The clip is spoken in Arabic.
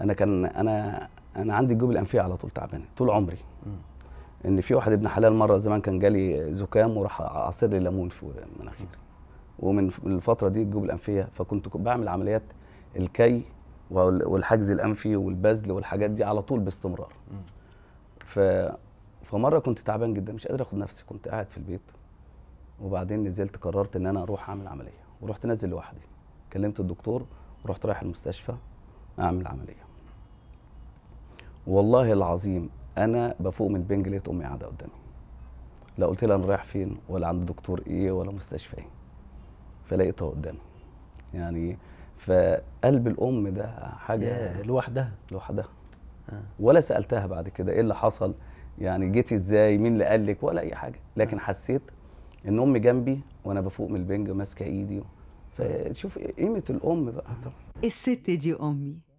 انا كان انا انا عندي الجيوب الانفيه على طول تعبانه طول عمري ان في واحد ابن حلال مره زمان كان جالي زكام وراح عصير لي ليمون في مناخيري ومن الفتره دي الجيوب الانفيه فكنت بعمل عمليات الكي والحجز الانفي والبذل والحاجات دي على طول باستمرار ف فمره كنت تعبان جدا مش قادر اخد نفسي كنت قاعد في البيت وبعدين نزلت قررت ان انا اروح اعمل عمليه ورحت نازل لوحدي كلمت الدكتور ورحت رايح المستشفى اعمل عمليه والله العظيم انا بفوق من البنج لقيت امي قاعده قدامي لا قلت لها انا رايح فين ولا عند دكتور ايه ولا مستشفى ايه فلقيتها قدامي يعني فقلب الام ده حاجه لوحدها لوحدها آه. ولا سالتها بعد كده ايه اللي حصل يعني جيتي ازاي مين اللي قال لك ولا اي حاجه لكن آه. حسيت ان امي جنبي وانا بفوق من البنج ماسكه ايدي فشوف قيمه الام بقى الست دي امي